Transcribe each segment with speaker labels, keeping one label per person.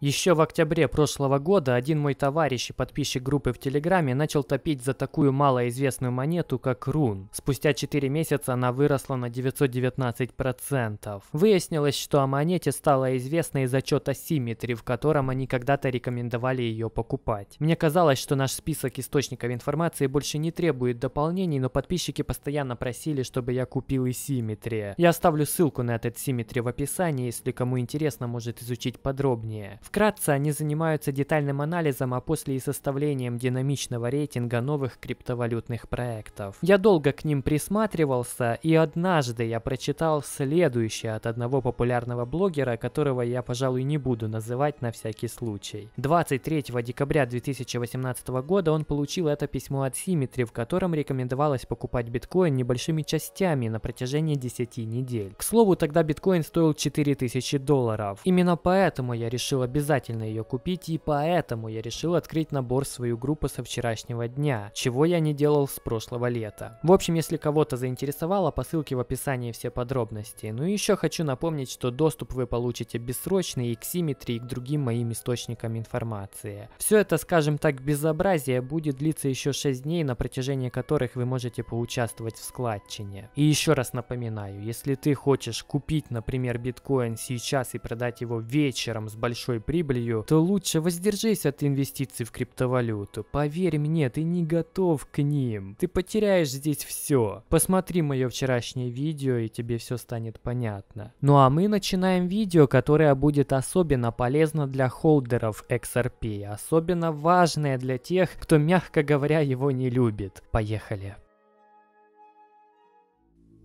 Speaker 1: Еще в октябре прошлого года один мой товарищ и подписчик группы в Телеграме начал топить за такую малоизвестную монету, как Рун. Спустя 4 месяца она выросла на 919%. Выяснилось, что о монете стало известно из отчета Symmetry, в котором они когда-то рекомендовали ее покупать. Мне казалось, что наш список источников информации больше не требует дополнений, но подписчики постоянно просили, чтобы я купил и Symmetry. Я оставлю ссылку на этот Symmetry в описании, если кому интересно, может изучить подробнее. Вкратце они занимаются детальным анализом, а после и составлением динамичного рейтинга новых криптовалютных проектов. Я долго к ним присматривался, и однажды я прочитал следующее от одного популярного блогера, которого я, пожалуй, не буду называть на всякий случай. 23 декабря 2018 года он получил это письмо от Симметри, в котором рекомендовалось покупать биткоин небольшими частями на протяжении 10 недель. К слову, тогда биткоин стоил 4000 долларов. Именно поэтому я решил обязательно обязательно ее купить, и поэтому я решил открыть набор свою группу со вчерашнего дня, чего я не делал с прошлого лета. В общем, если кого-то заинтересовало, по ссылке в описании все подробности. Ну и еще хочу напомнить, что доступ вы получите бессрочный и к симметрии и к другим моим источникам информации. Все это, скажем так, безобразие будет длиться еще 6 дней, на протяжении которых вы можете поучаствовать в складчине. И еще раз напоминаю, если ты хочешь купить, например, биткоин сейчас и продать его вечером с большой прибылью, то лучше воздержись от инвестиций в криптовалюту. Поверь мне, ты не готов к ним. Ты потеряешь здесь все. Посмотри мое вчерашнее видео, и тебе все станет понятно. Ну а мы начинаем видео, которое будет особенно полезно для холдеров XRP, особенно важное для тех, кто, мягко говоря, его не любит. Поехали.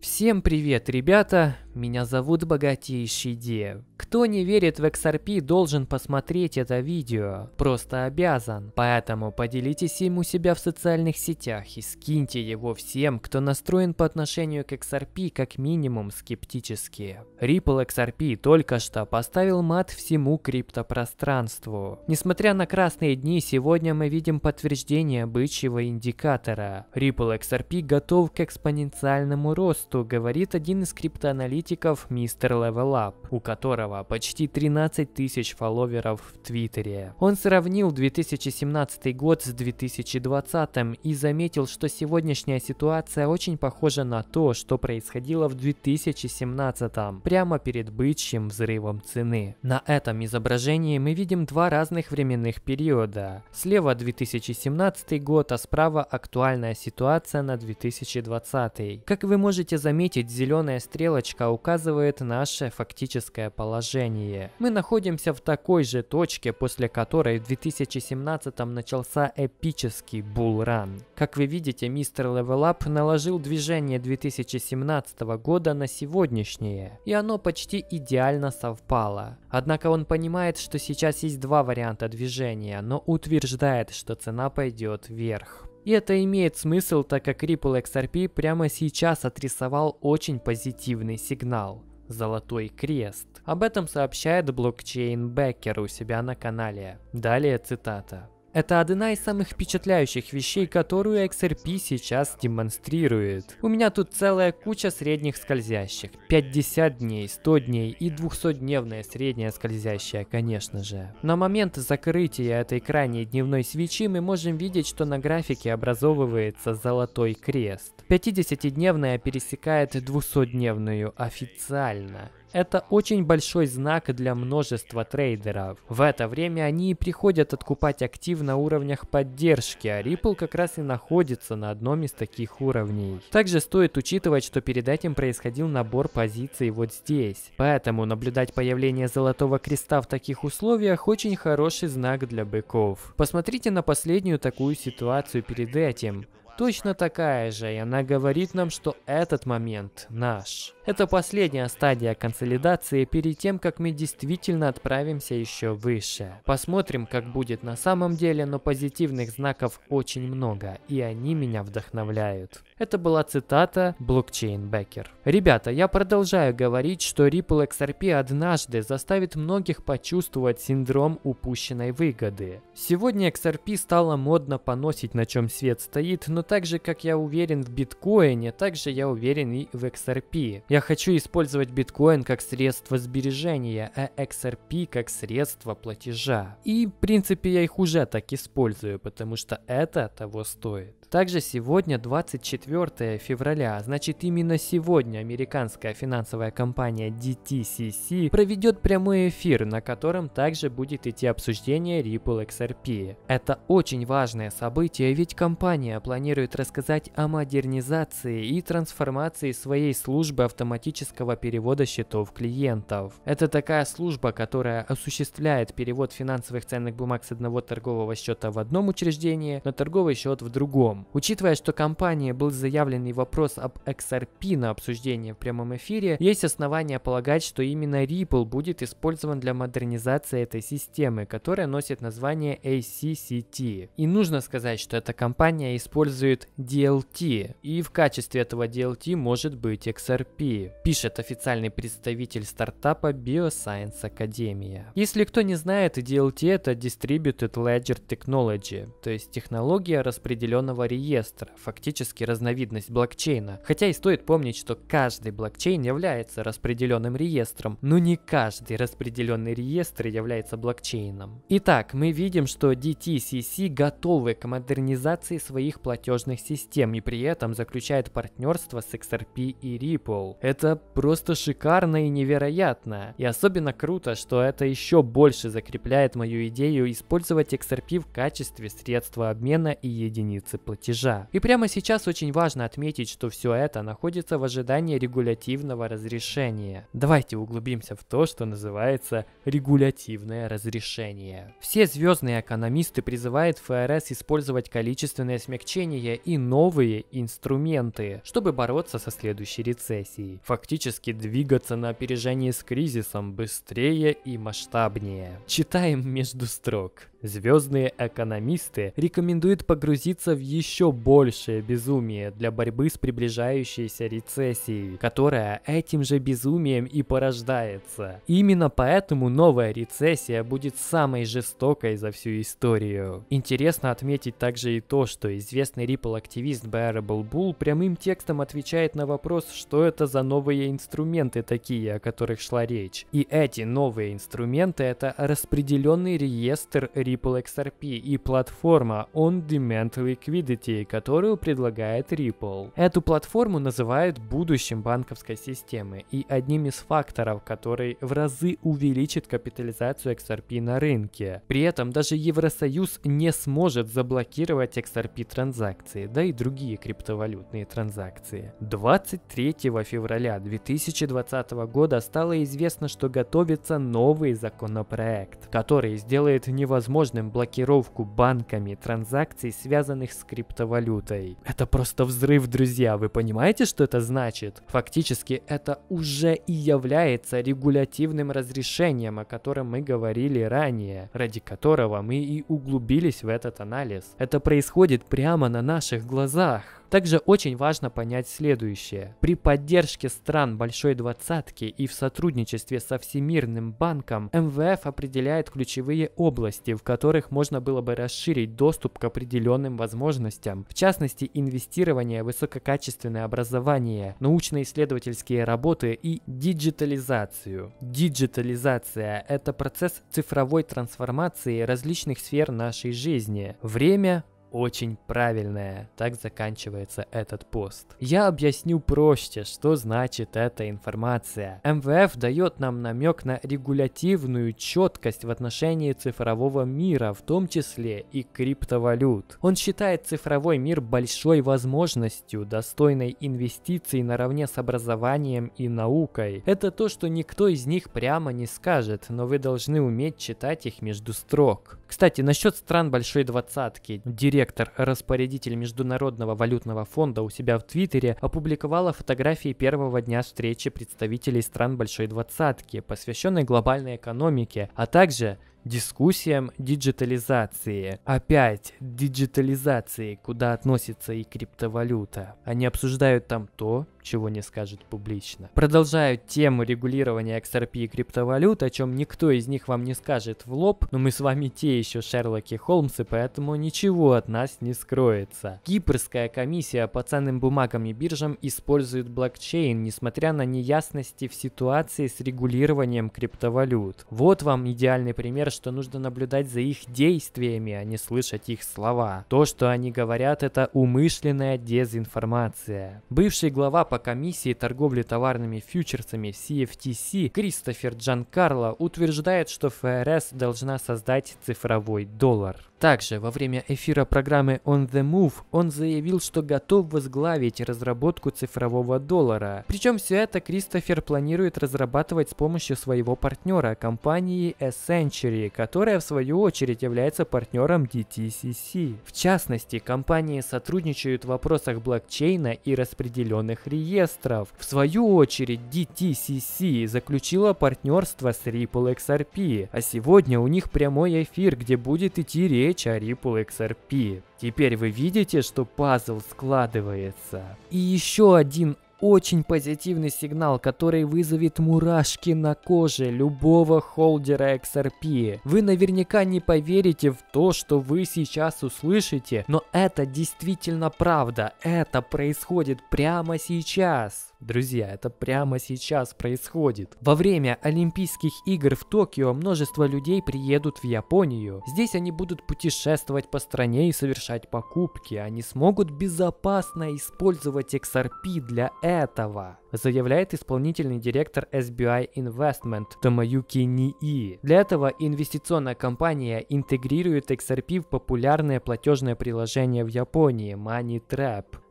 Speaker 1: Всем привет, ребята! меня зовут Богатейший Дев. Кто не верит в XRP, должен посмотреть это видео. Просто обязан. Поэтому поделитесь им у себя в социальных сетях и скиньте его всем, кто настроен по отношению к XRP как минимум скептически. Ripple XRP только что поставил мат всему криптопространству. Несмотря на красные дни, сегодня мы видим подтверждение бычьего индикатора. Ripple XRP готов к экспоненциальному росту, говорит один из криптоаналитиков критиков мистер Левелап, у которого почти 13 тысяч фолловеров в Твиттере. Он сравнил 2017 год с 2020 и заметил, что сегодняшняя ситуация очень похожа на то, что происходило в 2017, прямо перед бычьим взрывом цены. На этом изображении мы видим два разных временных периода. Слева 2017 год, а справа актуальная ситуация на 2020. Как вы можете заметить, зеленая стрелочка указывает наше фактическое положение. Мы находимся в такой же точке, после которой в 2017 начался эпический булран. Как вы видите, мистер Левелап наложил движение 2017 года на сегодняшнее, и оно почти идеально совпало. Однако он понимает, что сейчас есть два варианта движения, но утверждает, что цена пойдет вверх. И это имеет смысл, так как Ripple XRP прямо сейчас отрисовал очень позитивный сигнал – Золотой Крест. Об этом сообщает блокчейн Беккер у себя на канале. Далее цитата. Это одна из самых впечатляющих вещей, которую XRP сейчас демонстрирует. У меня тут целая куча средних скользящих. 50 дней, 100 дней и 200-дневная средняя скользящая, конечно же. На момент закрытия этой крайней дневной свечи мы можем видеть, что на графике образовывается золотой крест. 50-дневная пересекает 200-дневную официально это очень большой знак для множества трейдеров. В это время они и приходят откупать актив на уровнях поддержки, а Ripple как раз и находится на одном из таких уровней. Также стоит учитывать, что перед этим происходил набор позиций вот здесь. Поэтому наблюдать появление золотого креста в таких условиях очень хороший знак для быков. Посмотрите на последнюю такую ситуацию перед этим. Точно такая же, и она говорит нам, что этот момент наш. Это последняя стадия консолидации перед тем, как мы действительно отправимся еще выше. Посмотрим, как будет на самом деле, но позитивных знаков очень много, и они меня вдохновляют. Это была цитата блокчейн Бекер. Ребята, я продолжаю говорить, что Ripple XRP однажды заставит многих почувствовать синдром упущенной выгоды. Сегодня XRP стало модно поносить, на чем свет стоит, но так же, как я уверен в биткоине, так же я уверен и в XRP. Я хочу использовать биткоин как средство сбережения, а XRP как средство платежа. И, в принципе, я их уже так использую, потому что это того стоит. Также сегодня 24 февраля, значит именно сегодня американская финансовая компания DTCC проведет прямой эфир, на котором также будет идти обсуждение Ripple XRP. Это очень важное событие, ведь компания планирует рассказать о модернизации и трансформации своей службы автомобилей автоматического перевода счетов клиентов. Это такая служба, которая осуществляет перевод финансовых ценных бумаг с одного торгового счета в одном учреждении на торговый счет в другом. Учитывая, что компании был заявленный вопрос об XRP на обсуждение в прямом эфире, есть основания полагать, что именно Ripple будет использован для модернизации этой системы, которая носит название ACCT. И нужно сказать, что эта компания использует DLT, и в качестве этого DLT может быть XRP. России, пишет официальный представитель стартапа Bioscience Academy. Если кто не знает, DLT это Distributed Ledger Technology, то есть технология распределенного реестра, фактически разновидность блокчейна. Хотя и стоит помнить, что каждый блокчейн является распределенным реестром, но не каждый распределенный реестр является блокчейном. Итак, мы видим, что DTCC готовы к модернизации своих платежных систем и при этом заключает партнерство с XRP и Ripple. Это просто шикарно и невероятно. И особенно круто, что это еще больше закрепляет мою идею использовать XRP в качестве средства обмена и единицы платежа. И прямо сейчас очень важно отметить, что все это находится в ожидании регулятивного разрешения. Давайте углубимся в то, что называется регулятивное разрешение. Все звездные экономисты призывают ФРС использовать количественное смягчение и новые инструменты, чтобы бороться со следующей рецессией фактически двигаться на опережение с кризисом быстрее и масштабнее. Читаем между строк. Звездные экономисты рекомендуют погрузиться в еще большее безумие для борьбы с приближающейся рецессией, которая этим же безумием и порождается. Именно поэтому новая рецессия будет самой жестокой за всю историю. Интересно отметить также и то, что известный Ripple активист Bearable Bull прямым текстом отвечает на вопрос, что это за новые инструменты такие, о которых шла речь. И эти новые инструменты это распределенный реестр ресурсов XRP и платформа On-Demand Liquidity, которую предлагает Ripple. Эту платформу называют будущим банковской системы и одним из факторов, который в разы увеличит капитализацию XRP на рынке. При этом даже Евросоюз не сможет заблокировать XRP транзакции, да и другие криптовалютные транзакции. 23 февраля 2020 года стало известно, что готовится новый законопроект, который сделает невозможным возможным блокировку банками транзакций, связанных с криптовалютой. Это просто взрыв, друзья, вы понимаете, что это значит? Фактически это уже и является регулятивным разрешением, о котором мы говорили ранее, ради которого мы и углубились в этот анализ. Это происходит прямо на наших глазах. Также очень важно понять следующее. При поддержке стран Большой Двадцатки и в сотрудничестве со Всемирным банком МВФ определяет ключевые области, в которых можно было бы расширить доступ к определенным возможностям, в частности инвестирование, высококачественное образование, научно-исследовательские работы и диджитализацию. Диджитализация – это процесс цифровой трансформации различных сфер нашей жизни. Время, очень правильная. Так заканчивается этот пост. Я объясню проще, что значит эта информация. МВФ дает нам намек на регулятивную четкость в отношении цифрового мира, в том числе и криптовалют. Он считает цифровой мир большой возможностью, достойной инвестиций наравне с образованием и наукой. Это то, что никто из них прямо не скажет, но вы должны уметь читать их между строк. Кстати, насчет стран Большой Двадцатки. Директор, распорядитель Международного валютного фонда у себя в Твиттере опубликовала фотографии первого дня встречи представителей стран Большой Двадцатки, посвященной глобальной экономике, а также дискуссиям диджитализации. Опять диджитализации, куда относится и криптовалюта. Они обсуждают там то, чего не скажет публично. Продолжают тему регулирования XRP и криптовалют, о чем никто из них вам не скажет в лоб, но мы с вами те еще Шерлоки Холмсы, поэтому ничего от нас не скроется. Кипрская комиссия по ценным бумагам и биржам использует блокчейн, несмотря на неясности в ситуации с регулированием криптовалют. Вот вам идеальный пример что нужно наблюдать за их действиями, а не слышать их слова. То, что они говорят, это умышленная дезинформация. Бывший глава по комиссии торговли товарными фьючерсами CFTC Кристофер Джанкарло утверждает, что ФРС должна создать цифровой доллар. Также во время эфира программы On The Move он заявил, что готов возглавить разработку цифрового доллара. Причем все это Кристофер планирует разрабатывать с помощью своего партнера, компании Essentiary, которая в свою очередь является партнером DTCC. В частности, компании сотрудничают в вопросах блокчейна и распределенных реестров. В свою очередь, DTCC заключила партнерство с Ripple XRP, а сегодня у них прямой эфир, где будет идти речь Switch Ripple XRP. Теперь вы видите, что пазл складывается. И еще один очень позитивный сигнал, который вызовет мурашки на коже любого холдера XRP. Вы наверняка не поверите в то, что вы сейчас услышите, но это действительно правда, это происходит прямо сейчас. Друзья, это прямо сейчас происходит. Во время Олимпийских игр в Токио множество людей приедут в Японию. Здесь они будут путешествовать по стране и совершать покупки. Они смогут безопасно использовать XRP для этого, заявляет исполнительный директор SBI Investment Томаюки Нии. Для этого инвестиционная компания интегрирует XRP в популярное платежное приложение в Японии Money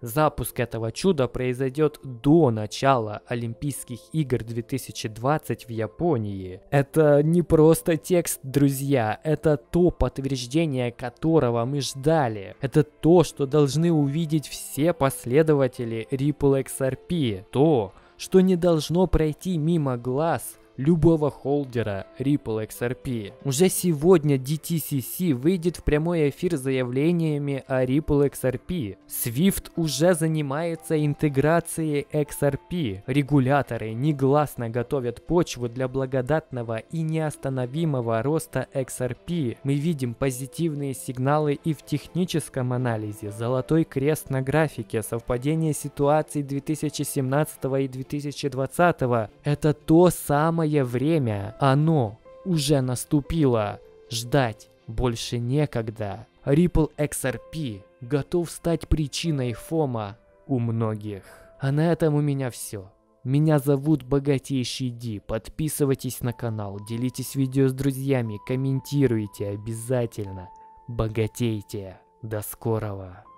Speaker 1: Запуск этого чуда произойдет до начала Олимпийских игр 2020 в Японии. Это не просто текст, друзья, это то подтверждение, которого мы ждали. Это то, что должны увидеть все последователи Ripple XRP. То, что не должно пройти мимо глаз любого холдера Ripple XRP. Уже сегодня DTCC выйдет в прямой эфир с заявлениями о Ripple XRP. Swift уже занимается интеграцией XRP. Регуляторы негласно готовят почву для благодатного и неостановимого роста XRP. Мы видим позитивные сигналы и в техническом анализе. Золотой крест на графике, совпадение ситуаций 2017 и 2020. Это то самое самое время, оно уже наступило. Ждать больше некогда. Ripple XRP готов стать причиной фома у многих. А на этом у меня все. Меня зовут Богатейший Ди. Подписывайтесь на канал, делитесь видео с друзьями, комментируйте обязательно. Богатейте. До скорого.